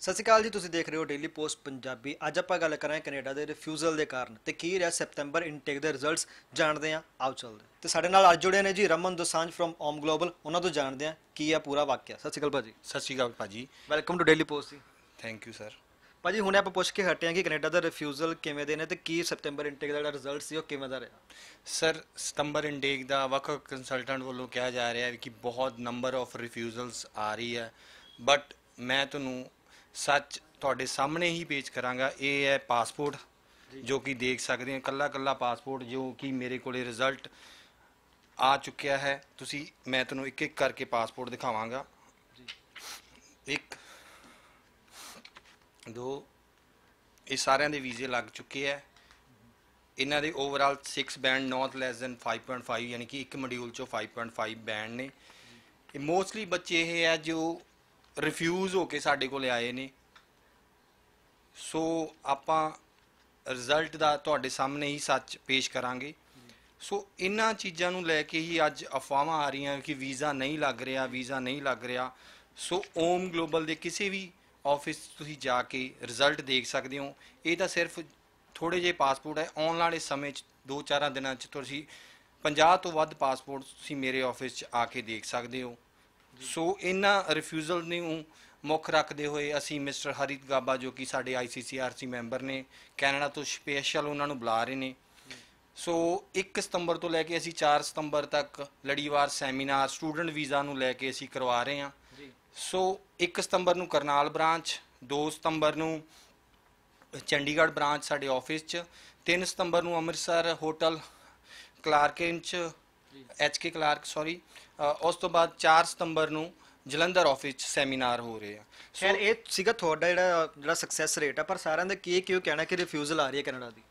ਸਤਿ ਸ਼੍ਰੀ ਅਕਾਲ ਜੀ ਤੁਸੀਂ ਦੇਖ ਰਹੇ ਹੋ ਡੇਲੀ ਪੋਸਟ ਪੰਜਾਬੀ ਅੱਜ ਆਪਾਂ ਗੱਲ ਕਰਾਂਗੇ ਕੈਨੇਡਾ ਦੇ ਰਿਫਿਊਜ਼ਲ ਦੇ ਕਾਰਨ ਤੇ ਕੀ ਰਿਹਾ ਸੈਪਟੈਂਬਰ ਇਨਟੇਕ ਦੇ ਰਿਜ਼ਲਟਸ ਜਾਣਦੇ ਆਂ ਆਓ ਚੱਲਦੇ ਤੇ ਸਾਡੇ ਨਾਲ ਅੱਜ ਜੁੜੇ ਨੇ ਜੀ ਰਮਨ ਦੋਸਾਂਝ ਫਰਮ ਓਮ ਗਲੋਬਲ ਉਹਨਾਂ ਤੋਂ ਜਾਣਦੇ ਆਂ ਕੀ ਆ ਪੂਰਾ ਵਾਕਿਆ ਸਤਿ ਸ਼੍ਰੀ ਅਕਾਲ ਭਾਜੀ ਸਤਿ ਸ਼੍ਰੀ ਅਕਾਲ ਭਾਜੀ ਵੈਲਕਮ ਟੂ ਡੇਲੀ ਪੋਸਟ ਜੀ ਥੈਂਕ ਯੂ ਸਰ ਭਾਜੀ ਹੁਣੇ ਆਪਾਂ ਪੁੱਛ ਕੇ ਹਟੇ ਆਂ ਕਿ ਕੈਨੇਡਾ ਦਾ ਰਿਫਿਊਜ਼ਲ ਕਿਵੇਂ ਦੇ ਨੇ ਤੇ ਕੀ ਸੈਪਟੈਂਬਰ ਇਨਟੇਕ ਦਾ ਜਿਹੜਾ ਰਿਜ਼ਲਟ ਸੀ ਉਹ ਕਿਵੇਂ ਦਾ ਰਿਹਾ ਸਰ ਸਤੰਬਰ ਇਨਟੇਕ ਦਾ ਵੱਖ ਕੰਸਲਟੈਂਟ ਵੱਲੋਂ ਕਿਹਾ ਜਾ ਰਿਹਾ ਹੈ ਕਿ ਬਹੁਤ ਨੰਬਰ ਆਫ ਰਿਫਿਊਜ਼ਲਸ ਆ ਰਹੀ ਹੈ ਬਟ ਮੈਂ ਤੁਹਾਨੂੰ ਸੱਚ ਤੁਹਾਡੇ ਸਾਹਮਣੇ ਹੀ ਪੇਸ਼ ਕਰਾਂਗਾ ਇਹ ਹੈ ਪਾਸਪੋਰਟ ਜੋ ਕਿ ਦੇਖ ਸਕਦੇ ਹੋ ਕੱਲਾ ਕੱਲਾ ਪਾਸਪੋਰਟ ਜੋ ਕਿ ਮੇਰੇ ਕੋਲੇ ਰਿਜ਼ਲਟ ਆ ਚੁੱਕਿਆ ਹੈ ਤੁਸੀਂ ਮੈਂ ਤੁਹਾਨੂੰ ਇੱਕ ਇੱਕ ਕਰਕੇ ਪਾਸਪੋਰਟ ਦਿਖਾਵਾਂਗਾ ਇੱਕ ਦੋ ਇਹ ਸਾਰਿਆਂ ਦੇ ਵੀਜ਼ੇ ਲੱਗ ਚੁੱਕੇ ਆ ਇਹਨਾਂ ਦੇ ਓਵਰਆਲ 6 ਬੈਂਡ ਨਾਟ ਲੈਸ ਦਨ 5.5 ਯਾਨੀ ਕਿ ਇੱਕ ਮੋਡਿਊਲ ਚੋਂ 5.5 ਬੈਂਡ ਨੇ ਇਹ ਮੋਸਟਲੀ ਬੱਚੇ ਇਹ ਆ ਜੋ ਰਿਫਿਊਜ਼ ਹੋ ਕੇ ਸਾਡੇ ਕੋਲ ਆਏ ਨੇ ਸੋ ਆਪਾਂ ਰਿਜ਼ਲਟ ਦਾ ਤੁਹਾਡੇ ਸਾਹਮਣੇ ਹੀ ਸੱਚ ਪੇਸ਼ ਕਰਾਂਗੇ ਸੋ ਇਹਨਾਂ ਚੀਜ਼ਾਂ ਨੂੰ ਲੈ ਕੇ ਹੀ ਅੱਜ ਅਫਵਾਹਾਂ ਆ ਰਹੀਆਂ ਕਿ ਵੀਜ਼ਾ ਨਹੀਂ ਲੱਗ ਰਿਹਾ ਵੀਜ਼ਾ ਨਹੀਂ ਲੱਗ ਰਿਹਾ ਸੋ ਓਮ ਗਲੋਬਲ ਦੇ ਕਿਸੇ ਵੀ ਆਫਿਸ ਤੁਸੀਂ ਜਾ ਕੇ ਰਿਜ਼ਲਟ ਦੇਖ ਸਕਦੇ ਹੋ ਇਹ ਤਾਂ ਸਿਰਫ ਥੋੜੇ ਜੇ ਪਾਸਪੋਰਟ ਹੈ ਆਉਣ ਵਾਲੇ ਸਮੇਂ 'ਚ 2-4 ਦਿਨਾਂ 'ਚ ਤੁਸੀਂ 50 ਤੋਂ ਵੱਧ ਪਾਸਪੋਰਟ ਤੁਸੀਂ ਮੇਰੇ ਆਫਿਸ 'ਚ ਆ ਕੇ ਦੇਖ ਸਕਦੇ ਹੋ ਸੋ ਇਹਨਾਂ ਰਿਫਿਊਜ਼ਲ ਨੂੰ ਮੁੱਖ ਰੱਖਦੇ ਹੋਏ ਅਸੀਂ ਮਿਸਟਰ ਹਰੀਤ ਗਾਬਾ ਜੋ ਕਿ ਸਾਡੇ ਆਈਸੀਸੀਆਰਸੀ ਮੈਂਬਰ ਨੇ ਕੈਨੇਡਾ ਤੋਂ ਸਪੈਸ਼ਲ ਉਹਨਾਂ ਨੂੰ ਬੁਲਾ ਰਹੇ ਨੇ ਸੋ 1 ਸਤੰਬਰ ਤੋਂ ਲੈ ਕੇ ਅਸੀਂ 4 ਸਤੰਬਰ ਤੱਕ ਲੜੀਵਾਰ ਸੈਮੀਨਾਰ ਸਟੂਡੈਂਟ ਵੀਜ਼ਾ ਨੂੰ ਲੈ ਕੇ ਅਸੀਂ ਕਰਵਾ ਰਹੇ ਹਾਂ ਸੋ 1 ਸਤੰਬਰ ਨੂੰ ਕਰਨਾਲ ਬ੍ਰਾਂਚ 2 ਸਤੰਬਰ ਨੂੰ ਚੰਡੀਗੜ੍ਹ ਬ੍ਰਾਂਚ ਸਾਡੇ ਆਫਿਸ 'ਚ 3 ਸਤੰਬਰ ਨੂੰ Amritsar hotel Clark Inn HK Clark sorry ਉਸ ਤੋਂ ਬਾਅਦ 4 ਸਤੰਬਰ ਨੂੰ ਜਲੰਧਰ ਆਫਿਸ 'ਚ ਸੈਮੀਨਾਰ ਹੋ ਰਹੇ ਆ ਸੋ ਇਹ ਸੀਗਾ ਤੁਹਾਡਾ ਜਿਹੜਾ ਜਿਹੜਾ ਸਕਸੈਸ ਰੇਟ ਆ ਪਰ ਸਾਰਿਆਂ ਦਾ ਕੀ ਕਿਉਂ ਕਹਿਣਾ ਕਿ ਰਿਫਿਊਜ਼ਲ ਆ ਰਹੀ ਹੈ ਕੈਨੇਡਾ ਦੀ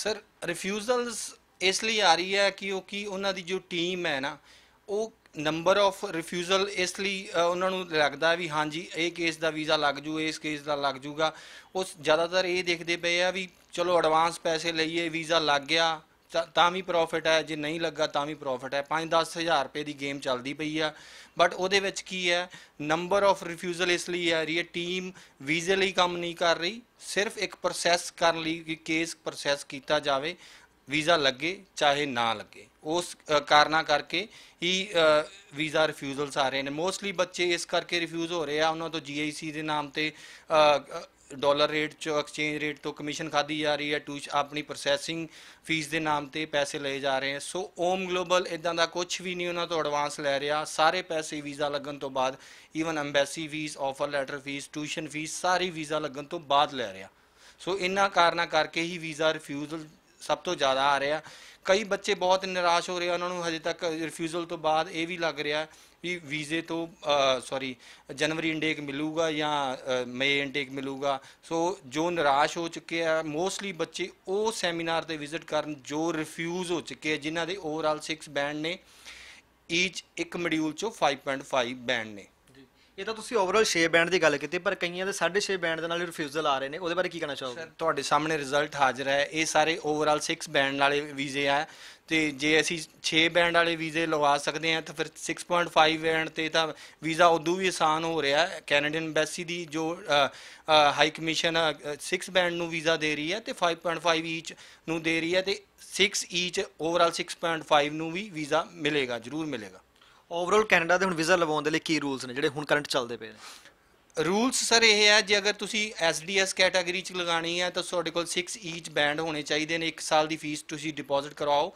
ਸਰ ਰਿਫਿਊਜ਼ਲਸ ਇਸ ਲਈ ਆ ਰਹੀ ਹੈ ਕਿਉਂਕਿ ਉਹਨਾਂ ਦੀ ਜੋ ਟੀਮ ਹੈ ਨਾ ਉਹ ਨੰਬਰ ਆਫ ਰਿਫਿਊਜ਼ਲ ਇਸ ਲਈ ਉਹਨਾਂ ਨੂੰ ਲੱਗਦਾ ਵੀ ਹਾਂਜੀ ਇਹ ਕੇਸ ਦਾ ਵੀਜ਼ਾ ਲੱਗ ਜੂ ਇਸ ਕੇਸ ਦਾ ਲੱਗ ਜੂਗਾ ਉਸ ਜ਼ਿਆਦਾਤਰ ਇਹ ਦੇਖਦੇ ਪਏ ਆ ਵੀ ਚਲੋ ਐਡਵਾਂਸ ਪੈਸੇ ਲਈਏ ਵੀਜ਼ਾ ਲੱਗ ਗਿਆ ਤਾਂ ਵੀ ਪ੍ਰੋਫਿਟ ਹੈ ਜੇ ਨਹੀਂ ਲੱਗਾ ਤਾਂ ਵੀ ਪ੍ਰੋਫਿਟ ਹੈ 5-10000 ਰੁਪਏ ਦੀ ਗੇਮ ਚੱਲਦੀ ਪਈ ਆ ਬਟ ਉਹਦੇ ਵਿੱਚ ਕੀ ਹੈ ਨੰਬਰ ਆਫ ਰਿਫਿਊਜ਼ਲ ਇਸ ਲਈ ਆ ਰਹੀ ਹੈ ਟੀਮ ਵੀਜ਼ੇ ਲਈ ਕੰਮ ਨਹੀਂ ਕਰ ਰਹੀ ਸਿਰਫ ਇੱਕ ਪ੍ਰੋਸੈਸ ਕਰਨ ਲਈ ਕਿ ਕੇਸ ਪ੍ਰੋਸੈਸ ਕੀਤਾ ਜਾਵੇ ਵੀਜ਼ਾ ਲੱਗੇ ਚਾਹੇ ਨਾ ਲੱਗੇ ਉਸ ਕਾਰਨਾ ਕਰਕੇ ਹੀ ਵੀਜ਼ਾ ਰਿਫਿਊਜ਼ਲਸ ਆ ਰਹੇ ਨੇ ਮੋਸਟਲੀ ਬੱਚੇ ਇਸ ਕਰਕੇ ਰਿਫਿਊਜ਼ ਹੋ ਰਹੇ ਆ ਉਹਨਾਂ ਤੋਂ ਜੀਆਈਸੀ ਦੇ ਨਾਮ ਤੇ ਡਾਲਰ ਰੇਟ ਚ ਐਕਸਚੇਂਜ ਰੇਟ ਤੋਂ ਕਮਿਸ਼ਨ ਖਾਦੀ ਜਾ ਰਹੀ ਹੈ ਟੂ ਆਪਣੀ ਪ੍ਰੋਸੈਸਿੰਗ ਫੀਸ ਦੇ ਨਾਮ ਤੇ ਪੈਸੇ ਲਏ ਜਾ ਰਹੇ ਹਨ ਸੋ ਓਮ ਗਲੋਬਲ ਇਦਾਂ ਦਾ ਕੁਝ ਵੀ ਨਹੀਂ ਉਹਨਾਂ ਤੋਂ ਐਡਵਾਂਸ ਲੈ ਰਿਹਾ ਸਾਰੇ ਪੈਸੇ ਵੀਜ਼ਾ ਲੱਗਣ ਤੋਂ ਬਾਅਦ even embassy fee offer letter fee tuition fee ਸਾਰੀ ਵੀਜ਼ਾ ਲੱਗਣ ਤੋਂ ਬਾਅਦ ਲੈ ਰਿਹਾ ਸੋ ਇਨਾਂ ਕਾਰਨਾਂ ਕਰਕੇ ਹੀ ਵੀਜ਼ਾ ਰਿਫਿਊਜ਼ਲ ਸਭ ਤੋਂ ਜ਼ਿਆਦਾ ਆ ਰਿਹਾ ਕਈ ਬੱਚੇ ਬਹੁਤ ਨਿਰਾਸ਼ ਹੋ ਰਹੇ ਉਹਨਾਂ ਨੂੰ ਹਜੇ ਤੱਕ ਰਿਫਿਊਜ਼ਲ ਤੋਂ ਬਾਅਦ ਇਹ ਵੀ ਲੱਗ ਰਿਹਾ ਵੀ ਵੀਜ਼ੇ ਤੋਂ ਸੌਰੀ ਜਨਵਰੀ ਇਨਟੇਕ ਮਿਲੂਗਾ ਜਾਂ ਮਈ ਇਨਟੇਕ ਮਿਲੂਗਾ ਸੋ ਜੋ ਨਿਰਾਸ਼ ਹੋ ਚੁੱਕੇ ਆ ਮੋਸਟਲੀ ਬੱਚੇ ਉਹ ਸੈਮੀਨਾਰ ਤੇ ਵਿਜ਼ਿਟ ਕਰਨ ਜੋ ਰਿਫਿਊਜ਼ ਹੋ ਚੁੱਕੇ ਆ ਜਿਨ੍ਹਾਂ ਦੇ ਓਵਰਆਲ 6 ਬੈਂਡ ਨੇ ਈਚ ਇੱਕ ਮੋਡਿਊਲ ਚੋਂ 5.5 ਬੈਂਡ ਨੇ ਇਹ ਤਾਂ ਤੁਸੀਂ ਓਵਰਆਲ 6 ਬੈਂਡ ਦੀ ਗੱਲ ਕੀਤੀ ਪਰ ਕਈਆਂ ਦੇ 6.5 ਬੈਂਡ ਦੇ ਨਾਲ ਰਿਫਿਊਜ਼ਲ ਆ ਰਹੇ ਨੇ ਉਹਦੇ ਬਾਰੇ ਕੀ ਕਹਿਣਾ ਚਾਹੋਗੇ ਸਰ ਤੁਹਾਡੇ ਸਾਹਮਣੇ ਰਿਜ਼ਲਟ ਹਾਜ਼ਰ ਹੈ ਇਹ ਸਾਰੇ ਓਵਰਆਲ 6 ਬੈਂਡ ਵਾਲੇ ਵੀਜ਼ੇ ਆ ਤੇ ਜੇ ਅਸੀਂ 6 ਬੈਂਡ ਵਾਲੇ ਵੀਜ਼ੇ ਲਵਾ ਸਕਦੇ ਆ ਤਾਂ ਫਿਰ 6.5 ਬੈਂਡ ਤੇ ਤਾਂ ਵੀਜ਼ਾ ਉਦੋਂ ਵੀ ਆਸਾਨ ਹੋ ਰਿਹਾ ਹੈ ਕੈਨੇਡੀਅਨ ਐਮਬੈਸੀ ਦੀ ਜੋ ਹਾਈ ਕਮਿਸ਼ਨ 6 ਬੈਂਡ ਨੂੰ ਵੀਜ਼ਾ ਦੇ ਰਹੀ ਹੈ ਤੇ 5.5 ਈਚ ਨੂੰ ਦੇ ਰਹੀ ਹੈ ਤੇ 6 ਈਚ ਓਵਰਆਲ 6.5 ਨੂੰ ਵੀ ਵੀਜ਼ਾ ਮਿਲੇਗਾ ਜ਼ਰੂਰ ਮਿਲੇਗਾ ਓਵਰਆਲ ਕੈਨੇਡਾ ਦੇ ਹੁਣ ਵੀਜ਼ਾ ਲਵਾਉਣ ਦੇ ਲਈ ਕੀ ਰੂਲਸ ਨੇ ਜਿਹੜੇ ਹੁਣ ਕਰੰਟ ਚੱਲਦੇ ਪਏ ਨੇ ਰੂਲਸ ਸਰ ਇਹ ਹੈ ਜੇ ਅਗਰ ਤੁਸੀਂ ਐਸਡੀਐਸ ਕੈਟਾਗਰੀ ਚ ਲਗਾਣੀ ਹੈ ਤਾਂ ਤੁਹਾਡੇ ਕੋਲ 6 ਈਚ ਬੈਂਡ ਹੋਣੇ ਚਾਹੀਦੇ ਨੇ 1 ਸਾਲ ਦੀ ਫੀਸ ਤੁਸੀਂ ਡਿਪੋਜ਼ਿਟ ਕਰਾਓ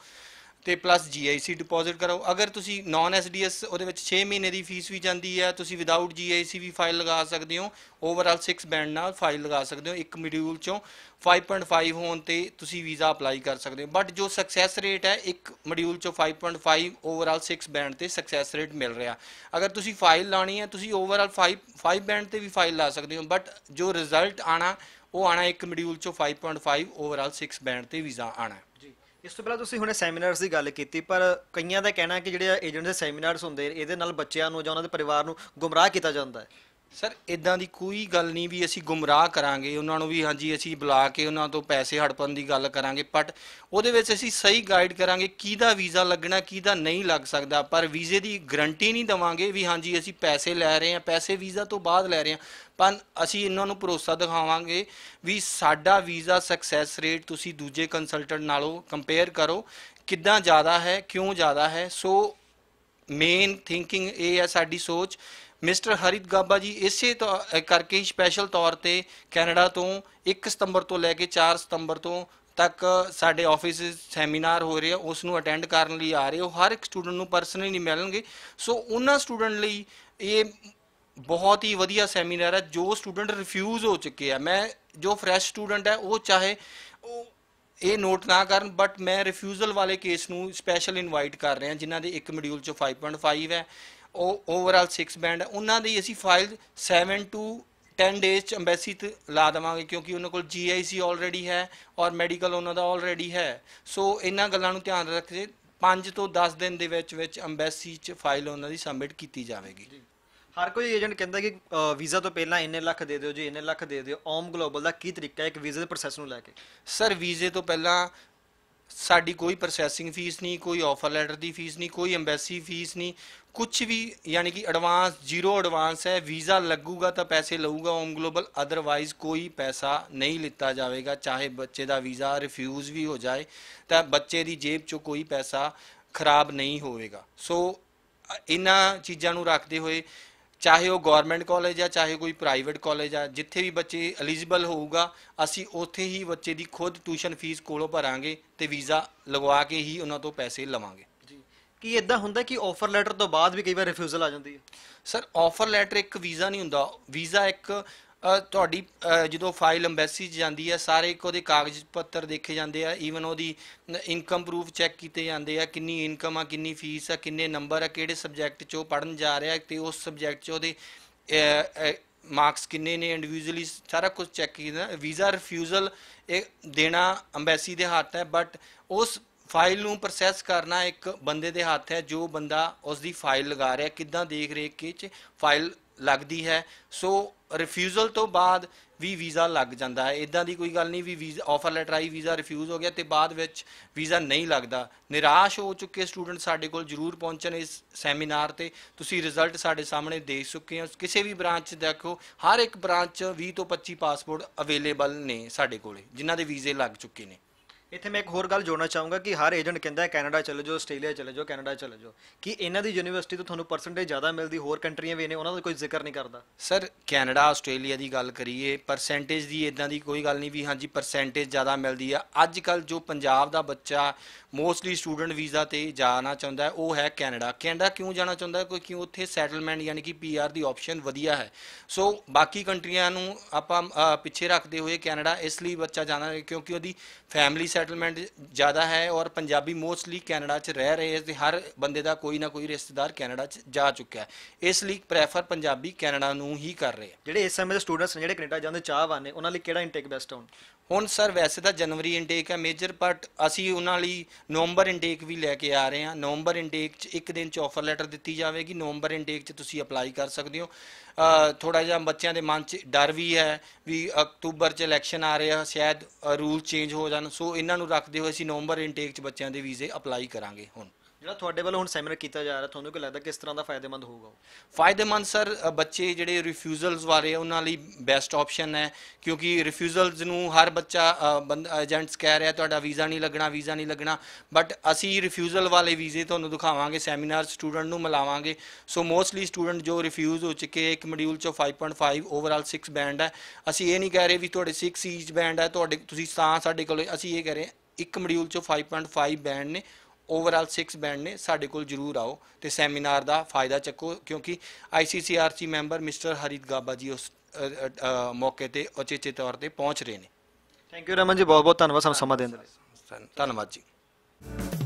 ਤੇ ਪਲੱਸ ਜੀਆਈਸੀ ਡਿਪੋਜ਼ਿਟ ਕਰਾਓ ਅਗਰ ਤੁਸੀਂ ਨਾਨ ਐਸਡੀਐਸ ਉਹਦੇ ਵਿੱਚ 6 ਮਹੀਨੇ ਦੀ ਫੀਸ ਵੀ ਜਾਂਦੀ ਹੈ ਤੁਸੀਂ ਵਿਦਆਊਟ ਜੀਆਈਸੀ ਵੀ ਫਾਈਲ ਲਗਾ ਸਕਦੇ ਹੋ ਓਵਰਆਲ 6 ਬੈਂਡ ਨਾਲ ਫਾਈਲ ਲਗਾ ਸਕਦੇ ਹੋ ਇੱਕ ਮੋਡਿਊਲ ਚੋਂ 5.5 ਹੋਣ ਤੇ ਤੁਸੀਂ ਵੀਜ਼ਾ ਅਪਲਾਈ ਕਰ ਸਕਦੇ ਹੋ ਬਟ ਜੋ ਸਕਸੈਸ ਰੇਟ ਹੈ ਇੱਕ ਮੋਡਿਊਲ ਚੋਂ 5.5 ਓਵਰਆਲ 6 ਬੈਂਡ ਤੇ ਸਕਸੈਸ ਰੇਟ ਮਿਲ ਰਿਹਾ ਅਗਰ ਤੁਸੀਂ ਫਾਈਲ ਲਾਣੀ ਹੈ ਤੁਸੀਂ ਓਵਰਆਲ 5 5 ਬੈਂਡ ਤੇ ਵੀ ਫਾਈਲ ਲਾ ਸਕਦੇ ਹੋ ਬਟ ਜੋ ਰਿਜ਼ਲਟ ਆਣਾ ਉਹ ਆਣਾ ਇੱਕ ਮੋਡਿਊਲ ਚੋਂ 5.5 ਓਵਰਆਲ 6 ਬੈਂਡ ਤੇ ਵੀਜ਼ਾ ਆਣਾ ਇਸ ਤੋਂ ਪਹਿਲਾਂ ਤੁਸੀਂ ਹੁਣੇ ਸੈਮੀਨਾਰਸ ਦੀ ਗੱਲ ਕੀਤੀ ਪਰ ਕਈਆਂ ਦਾ ਕਹਿਣਾ ਹੈ ਕਿ ਜਿਹੜੇ ਏਜੰਟ ਦੇ ਸੈਮੀਨਾਰਸ ਹੁੰਦੇ ਇਹਦੇ ਨਾਲ ਬੱਚਿਆਂ ਨੂੰ ਜਾਂ ਉਹਨਾਂ ਦੇ ਪਰਿਵਾਰ ਨੂੰ ਗੁੰਮਰਾਹ ਕੀਤਾ ਜਾਂਦਾ ਹੈ ਸਰ ਇਦਾਂ ਦੀ ਕੋਈ ਗੱਲ ਨਹੀਂ ਵੀ ਅਸੀਂ ਗੁੰਮਰਾਹ ਕਰਾਂਗੇ ਉਹਨਾਂ ਨੂੰ ਵੀ ਹਾਂਜੀ ਅਸੀਂ ਬੁਲਾ ਕੇ ਉਹਨਾਂ ਤੋਂ ਪੈਸੇ ਹੜਪਣ ਦੀ ਗੱਲ ਕਰਾਂਗੇ ਬਟ ਉਹਦੇ ਵਿੱਚ ਅਸੀਂ ਸਹੀ ਗਾਈਡ ਕਰਾਂਗੇ ਕਿਹਦਾ ਵੀਜ਼ਾ ਲੱਗਣਾ ਕਿਹਦਾ ਨਹੀਂ ਲੱਗ ਸਕਦਾ ਪਰ ਵੀਜ਼ੇ ਦੀ ਗਰੰਟੀ ਨਹੀਂ ਦਵਾਂਗੇ ਵੀ ਹਾਂਜੀ ਅਸੀਂ ਪੈਸੇ ਲੈ ਰਹੇ ਹਾਂ ਪੈਸੇ ਵੀਜ਼ਾ ਤੋਂ ਬਾਅਦ ਲੈ ਰਹੇ ਹਾਂ ਪਰ ਅਸੀਂ ਇਹਨਾਂ ਨੂੰ ਭਰੋਸਾ ਦਿਖਾਵਾਂਗੇ ਵੀ ਸਾਡਾ ਵੀਜ਼ਾ ਸਕਸੈਸ ਰੇਟ ਤੁਸੀਂ ਦੂਜੇ ਕੰਸਲਟੈਂਟ ਨਾਲੋਂ ਕੰਪੇਅਰ ਕਰੋ ਕਿੰਨਾ ਜ਼ਿਆਦਾ ਹੈ ਕਿਉਂ ਜ਼ਿਆਦਾ ਹੈ ਸੋ ਮੇਨ ਥਿੰਕਿੰਗ ਇਹ ਹੈ ਸਾਡੀ ਸੋਚ ਮਿਸਟਰ ਹਰਿਤ ਗਾਬਾ ਜੀ ਇਸੇ ਕਰਕੇ ਹੀ ਸਪੈਸ਼ਲ ਤੌਰ ਤੇ ਕੈਨੇਡਾ ਤੋਂ 1 ਸਤੰਬਰ ਤੋਂ ਲੈ ਕੇ 4 ਸਤੰਬਰ ਤੋਂ ਤੱਕ ਸਾਡੇ ਆਫਿਸ ਸੈਮੀਨਾਰ ਹੋ ਰਿਹਾ ਉਸ ਨੂੰ ਅਟੈਂਡ ਕਰਨ ਲਈ ਆ ਰਹੇ ਹੋ ਹਰ ਇੱਕ ਸਟੂਡੈਂਟ ਨੂੰ ਪਰਸਨਲੀ ਮਿਲਣਗੇ ਸੋ ਉਹਨਾਂ ਸਟੂਡੈਂਟ ਲਈ ਇਹ ਬਹੁਤ ਹੀ ਵਧੀਆ ਸੈਮੀਨਾਰ ਹੈ ਜੋ ਸਟੂਡੈਂਟ ਰਿਫਿਊਜ਼ ਹੋ ਚੁੱਕੇ ਆ ਮੈਂ ਜੋ ਫਰੈਸ਼ ਸਟੂਡੈਂਟ ਹੈ ਉਹ ਚਾਹੇ ਉਹ ਇਹ ਨੋਟ ਨਾ ਕਰਨ ਬਟ ਮੈਂ ਰਿਫਿਊਜ਼ਲ ਵਾਲੇ ਕੇਸ ਨੂੰ ਸਪੈਸ਼ਲ ਇਨਵਾਈਟ ਕਰ ਰਿਹਾ ਜਿਨ੍ਹਾਂ ਦੇ ਇੱਕ ਮੋਡਿਊਲ ਚ 5.5 ਹੈ ਉਹ ਓਵਰਆਲ 6 ਬੈਂਡ ਹੈ ਉਹਨਾਂ ਦੀ ਅਸੀਂ ਫਾਈਲ 7 ਟੂ 10 ਡੇਜ਼ ਚ ਐਮਬੈਸੀ ਤੇ ਲਾ ਦਵਾਂਗੇ ਕਿਉਂਕਿ ਉਹਨਾਂ ਕੋਲ ਜੀਆਈਸੀ ਆਲਰੇਡੀ ਹੈ ਔਰ ਮੈਡੀਕਲ ਉਹਨਾਂ ਦਾ ਆਲਰੇਡੀ ਹੈ ਸੋ ਇਹਨਾਂ ਗੱਲਾਂ ਨੂੰ ਧਿਆਨ ਰੱਖ 5 ਤੋਂ 10 ਦਿਨ ਦੇ ਵਿੱਚ ਵਿੱਚ ਐਮਬੈਸੀ ਚ ਫਾਈਲ ਉਹਨਾਂ ਦੀ ਸਬਮਿਟ ਕੀਤੀ ਜਾਵੇਗੀ ਹਰ ਕੋਈ ਏਜੰਟ ਕਹਿੰਦਾ ਕਿ ਵੀਜ਼ਾ ਤੋਂ ਪਹਿਲਾਂ ਇੰਨੇ ਲੱਖ ਦੇ ਦਿਓ ਜੀ ਇੰਨੇ ਲੱਖ ਦੇ ਦਿਓ ਓਮ ਗਲੋਬਲ ਦਾ ਕੀ ਤਰੀਕਾ ਹੈ ਇੱਕ ਵੀਜ਼ੇ ਦੇ ਪ੍ਰੋਸੈਸ ਨੂੰ ਲੈ ਕੇ ਸਰ ਵੀਜ਼ੇ ਤੋਂ ਪਹਿਲਾਂ ਸਾਡੀ ਕੋਈ ਪ੍ਰੋਸੈਸਿੰਗ ਫੀਸ ਨਹੀਂ ਕੋਈ ਆਫਰ ਲੈਟਰ ਦੀ ਫੀਸ ਨਹੀਂ ਕੋਈ ਐਮਬੈਸੀ ਫੀਸ ਨਹੀਂ ਕੁਝ ਵੀ ਯਾਨੀ ਕਿ ਐਡਵਾਂਸ ਜ਼ੀਰੋ ਐਡਵਾਂਸ ਹੈ ਵੀਜ਼ਾ ਲੱਗੂਗਾ ਤਾਂ ਪੈਸੇ ਲਊਗਾ ਓਮ ਗਲੋਬਲ ਅਦਰਵਾਈਜ਼ ਕੋਈ ਪੈਸਾ ਨਹੀਂ ਲਿੱਤਾ ਜਾਵੇਗਾ ਚਾਹੇ ਬੱਚੇ ਦਾ ਵੀਜ਼ਾ ਰਿਫਿਊਜ਼ ਵੀ ਹੋ ਜਾਏ ਤਾਂ ਬੱਚੇ ਦੀ ਜੇਬ 'ਚੋਂ ਕੋਈ ਪੈਸਾ ਖਰਾਬ ਨਹੀਂ ਹੋਵੇਗਾ ਸੋ ਇਹਨਾਂ ਚੀਜ਼ਾਂ ਨੂੰ ਰੱਖਦੇ ਹੋਏ ਚਾਹੇ ਉਹ ਗਵਰਨਮੈਂਟ ਕਾਲਜ ਆ ਚਾਹੇ ਕੋਈ ਪ੍ਰਾਈਵੇਟ ਕਾਲਜ ਆ ਜਿੱਥੇ ਵੀ ਬੱਚੇ ਐਲੀਜੀਬਲ ਹੋਊਗਾ ਅਸੀਂ ਉੱਥੇ ਹੀ ਬੱਚੇ ਦੀ ਖੁਦ ਟਿਊਸ਼ਨ ਫੀਸ ਕੋਲੋਂ ਭਰਾਂਗੇ ਤੇ ਵੀਜ਼ਾ ਲਗਵਾ ਕੇ ਹੀ ਉਹਨਾਂ ਤੋਂ ਪੈਸੇ ਲਵਾਂਗੇ ਕੀ ਇਦਾਂ ਹੁੰਦਾ ਕਿ ਆਫਰ ਲੈਟਰ ਤੋਂ ਬਾਅਦ ਵੀ ਕਈ ਵਾਰ ਰਿਫਿਊਜ਼ਲ ਆ ਜਾਂਦੀ ਹੈ ਸਰ ਆਫਰ ਲੈਟਰ ਇੱਕ ਵੀਜ਼ਾ ਨਹੀਂ ਹੁੰਦਾ ਵੀਜ਼ਾ ਇੱਕ ਤੁਹਾਡੀ ਜਦੋਂ ਫਾਈਲ ਐਮਬੈਸੀ 'ਚ ਜਾਂਦੀ ਹੈ ਸਾਰੇ ਇੱਕ ਉਹਦੇ ਕਾਗਜ਼ ਪੱਤਰ ਦੇਖੇ ਜਾਂਦੇ ਆ ਈਵਨ ਉਹਦੀ ਇਨਕਮ ਪ੍ਰੂਫ ਚੈੱਕ ਕੀਤੇ ਜਾਂਦੇ ਆ ਕਿੰਨੀ ਇਨਕਮ ਆ ਕਿੰਨੀ ਫੀਸ ਆ ਕਿੰਨੇ ਨੰਬਰ ਆ ਕਿਹੜੇ ਸਬਜੈਕਟ 'ਚ ਉਹ ਪੜਨ ਜਾ ਰਿਹਾ ਤੇ ਉਸ ਸਬਜੈਕਟ 'ਚ ਉਹਦੇ ਮਾਰਕਸ ਕਿੰਨੇ ਨੇ ਇੰਡੀਵਿਜੂਅਲੀ ਸਾਰਾ ਕੁਝ ਚੈੱਕ ਕੀਤਾ ਵੀਜ਼ਾ ਰਿਫਿਊਜ਼ਲ ਇਹ ਦੇਣਾ ਐਮਬੈਸੀ ਦੇ ਹੱਥ ਹੈ ਬਟ ਉਸ ਫਾਈਲ ਨੂੰ ਪ੍ਰੋਸੈਸ ਕਰਨਾ ਇੱਕ ਬੰਦੇ ਦੇ ਹੱਥ ਹੈ ਜੋ ਬੰਦਾ ਉਸ ਦੀ ਫਾਈਲ ਲਗਾ ਰਿਹਾ ਕਿਦਾਂ ਦੇਖ ਰੇਖ ਕੇ ਚ ਫਾਈਲ ਲੱਗਦੀ ਹੈ ਸੋ ਰਿਫਿਊਜ਼ਲ ਤੋਂ ਬਾਅਦ ਵੀ ਵੀਜ਼ਾ ਲੱਗ ਜਾਂਦਾ ਹੈ ਇਦਾਂ ਦੀ ਕੋਈ ਗੱਲ ਨਹੀਂ ਵੀ ਵੀਜ਼ਾ ਆਫਰ ਲੈਟਰ ਆਈ ਵੀਜ਼ਾ ਰਿਫਿਊਜ਼ ਹੋ ਗਿਆ ਤੇ ਬਾਅਦ ਵਿੱਚ ਵੀਜ਼ਾ ਨਹੀਂ ਲੱਗਦਾ ਨਿਰਾਸ਼ ਹੋ ਚੁੱਕੇ ਸਟੂਡੈਂਟ ਸਾਡੇ ਕੋਲ ਜਰੂਰ ਪਹੁੰਚਣ ਇਸ ਸੈਮੀਨਾਰ ਤੇ ਤੁਸੀਂ ਰਿਜ਼ਲਟ ਸਾਡੇ ਸਾਹਮਣੇ ਦੇਖ ਚੁੱਕੇ ਹੋ ਕਿਸੇ ਵੀ ਬ੍ਰਾਂਚ ਦੇਖੋ ਹਰ ਇੱਕ ਬ੍ਰਾਂਚ 20 ਤੋਂ 25 ਪਾਸਪੋਰਟ ਅਵੇਲੇਬਲ ਨੇ ਸਾਡੇ ਕੋਲੇ ਜਿਨ੍ਹਾਂ ਦੇ ਵੀਜ਼ੇ ਲੱਗ ਚੁੱਕੇ ਨੇ ਇੱਥੇ ਮੈਂ ਇੱਕ ਹੋਰ ਗੱਲ ਜੋੜਨਾ ਚਾਹੂੰਗਾ ਕਿ ਹਰ ਏਜੰਟ ਕਹਿੰਦਾ ਹੈ ਕੈਨੇਡਾ ਚਲੇ ਜਾਓ ਆਸਟ੍ਰੇਲੀਆ ਚਲੇ ਜਾਓ ਕੈਨੇਡਾ ਚਲੇ ਜਾਓ ਕਿ ਇਹਨਾਂ ਦੀ ਯੂਨੀਵਰਸਿਟੀ ਤੋਂ ਤੁਹਾਨੂੰ ਪਰਸੈਂਟੇਜ ਜ਼ਿਆਦਾ ਮਿਲਦੀ ਹੋਰ ਕੰਟਰੀਆਂ ਵੀ ਨੇ ਉਹਨਾਂ ਦਾ ਕੋਈ ਜ਼ਿਕਰ ਨਹੀਂ ਕਰਦਾ ਸਰ ਕੈਨੇਡਾ ਆਸਟ੍ਰੇਲੀਆ ਦੀ ਗੱਲ ਕਰੀਏ ਪਰਸੈਂਟੇਜ ਦੀ ਇਦਾਂ ਦੀ ਕੋਈ ਗੱਲ ਨਹੀਂ ਵੀ ਹਾਂਜੀ ਪਰਸੈਂਟੇਜ ਜ਼ਿਆਦਾ ਮਿਲਦੀ ਆ ਅੱਜ ਕੱਲ ਜੋ ਪੰਜਾਬ ਦਾ ਬੱਚਾ ਮੋਸਟਲੀ ਸਟੂਡੈਂਟ ਵੀਜ਼ਾ ਤੇ ਜਾਣਾ ਚਾਹੁੰਦਾ ਉਹ ਹੈ ਕੈਨੇਡਾ ਕੈਨੇਡਾ ਕਿਉਂ ਜਾਣਾ ਚਾਹੁੰਦਾ ਕੋਈ ਕਿਉਂਕਿ ਉੱਥੇ ਸੈਟਲਮੈਂਟ ਯਾਨੀ ਕਿ ਪੀਆਰ ਦੀ ਆਪਸ਼ਨ ਵਧੀਆ ਹੈ ਸੋ ਬਾਕੀ ਕੰਟਰੀਆਂ ਨੂੰ ਆਪਾਂ ਪਿੱਛੇ ਰੱਖਦੇ ਹੋਏ ਕੈਨੇਡਾ ਇਸ ਲਈ ਬੱਚਾ ਜਾਣਾ ਕਿਉਂਕਿ ਉਹਦੀ ਫੈਮਿਲੀ ਸੈਟਲਮੈਂਟ ਜ਼ਿਆਦਾ ਹੈ ਔਰ ਪੰਜਾਬੀ ਮੋਸਟਲੀ ਕੈਨੇਡਾ 'ਚ ਰਹਿ ਰਹੇ ਤੇ ਹਰ ਬੰਦੇ ਦਾ ਕੋਈ ਨਾ ਕੋਈ ਰਿਸ਼ਤੇਦਾਰ ਕੈਨੇਡਾ 'ਚ ਜਾ ਚੁੱਕਿਆ ਹੈ ਇਸ ਲਈ ਪ੍ਰੈਫਰ ਪੰਜਾਬੀ ਕੈਨੇਡਾ ਨੂੰ ਹੀ ਕਰ ਰਹੇ ਜਿਹੜੇ ਇਸ ਸਮੇਂ ਦੇ ਸਟੂਡੈਂਟਸ ਨੇ ਜਿਹੜੇ ਕੈਨੇਡਾ ਜਾਂਦੇ ਚਾਹਵਾਨ ਨੇ ਉਹਨਾਂ ਲਈ ਕਿਹੜਾ ਇਨਟੇਕ ਬੈਸਟ ਹੋਣ ਹੁਣ ਸਰ ਵੈਸੇ ਤਾਂ ਜਨਵਰੀ ਇਨਟੇਕ ਹੈ ਮੇਜਰ ਬਟ ਅਸੀਂ ਉਹਨਾਂ ਲਈ ਨਵੰਬਰ ਇਨਟੇਕ ਵੀ ਲੈ ਕੇ ਆ ਰਹੇ ਹਾਂ ਨਵੰਬਰ ਇਨਟੇਕ 'ਚ ਇੱਕ ਦਿਨ 'ਚ ਆਫਰ ਲੈਟਰ ਦਿੱਤੀ ਜਾਵੇਗੀ ਨਵੰਬਰ ਇਨਟੇਕ 'ਚ ਤੁਸੀਂ ਅਪਲਾਈ ਕਰ ਸਕਦੇ ਹੋ ਥੋੜਾ ਜਿਹਾ ਬੱਚਿਆਂ ਦੇ ਮਨ 'ਚ ਡਰ ਵੀ ਹੈ ਵੀ ਅਕਤੂਬਰ 'ਚ ਇਲੈਕਸ਼ਨ ਆ ਰਿਹਾ ਸ਼ਾਇਦ ਰੂਲ ਚੇਂਜ ਹੋ ਜਾਣ ਸੋ ਇਹਨਾਂ ਨੂੰ ਰੱਖਦੇ ਹੋਏ ਅਸੀਂ ਨਵੰਬਰ ਇਨਟੇਕ 'ਚ ਬੱਚਿਆਂ ਦੇ ਵੀਜ਼ੇ ਅਪਲਾਈ ਕਰਾਂਗੇ ਹੁਣ ਜਿਹੜਾ ਤੁਹਾਡੇ ਵੱਲੋਂ ਹੁਣ ਸੈਮੀਨਾਰ ਕੀਤਾ ਜਾ ਰਿਹਾ ਤੁਹਾਨੂੰ ਕੀ ਲੱਗਦਾ ਕਿਸ ਤਰ੍ਹਾਂ ਦਾ ਫਾਇਦੇਮੰਦ ਹੋਊਗਾ ਉਹ ਫਾਇਦੇਮੰਦ ਸਰ ਬੱਚੇ ਜਿਹੜੇ ਰਿਫਿਊਜ਼ਲਸ ਬਾਰੇ ਉਹਨਾਂ ਲਈ ਬੈਸਟ ਆਪਸ਼ਨ ਹੈ ਕਿਉਂਕਿ ਰਿਫਿਊਜ਼ਲਸ ਨੂੰ ਹਰ ਬੱਚਾ ਏਜੰਟਸ ਕਹਿ ਰਿਹਾ ਤੁਹਾਡਾ ਵੀਜ਼ਾ ਨਹੀਂ ਲੱਗਣਾ ਵੀਜ਼ਾ ਨਹੀਂ ਲੱਗਣਾ ਬਟ ਅਸੀਂ ਰਿਫਿਊਜ਼ਲ ਵਾਲੇ ਵੀਜ਼ੇ ਤੁਹਾਨੂੰ ਦਿਖਾਵਾਂਗੇ ਸੈਮੀਨਾਰ ਸਟੂਡੈਂਟ ਨੂੰ ਮਿਲਾਵਾਂਗੇ ਸੋ ਮੋਸਟਲੀ ਸਟੂਡੈਂਟ ਜੋ ਰਿਫਿਊਜ਼ ਹੋ ਚੁੱਕੇ ਇੱਕ ਮੋਡਿਊਲ ਚ 5.5 ਓਵਰਆਲ 6 ਬੈਂਡ ਹੈ ਅਸੀਂ ਇਹ ਨਹੀਂ ਕਹਿ ਰਹੇ ਵੀ ਤੁਹਾਡੇ 6 ਈਚ ਬੈਂਡ ਹੈ ਤੁਹਾਡੇ ਤੁਸੀਂ ਤਾਂ ਸਾਡੇ ਕੋਲ ਅਸੀਂ ਇਹ ਕਹਿ ਰਹੇ ਇੱਕ ਮੋਡਿਊਲ ਚ 5.5 ਬੈਂਡ ਨੇ ਓਵਰਆਲ 6 ਬੈਂਡ ਨੇ ਸਾਡੇ ਕੋਲ ਜਰੂਰ ਆਓ ਤੇ ਸੈਮੀਨਾਰ ਦਾ ਫਾਇਦਾ ਚੱਕੋ ਕਿਉਂਕਿ ICCRC member mister Harit Gaba ji ਉਸ ਮੌਕੇ ਤੇ ਉਚੇਚੇ ਤੌਰ ਤੇ ਪਹੁੰਚ ਰਹੇ ਨੇ ਥੈਂਕ ਯੂ ਰਮਨ ਜੀ ਬਹੁਤ ਬਹੁਤ ਧੰਨਵਾਦ ਸਮਾਂ ਦੇਣ ਦੇ ਲਈ ਧੰਨਵਾਦ ਜੀ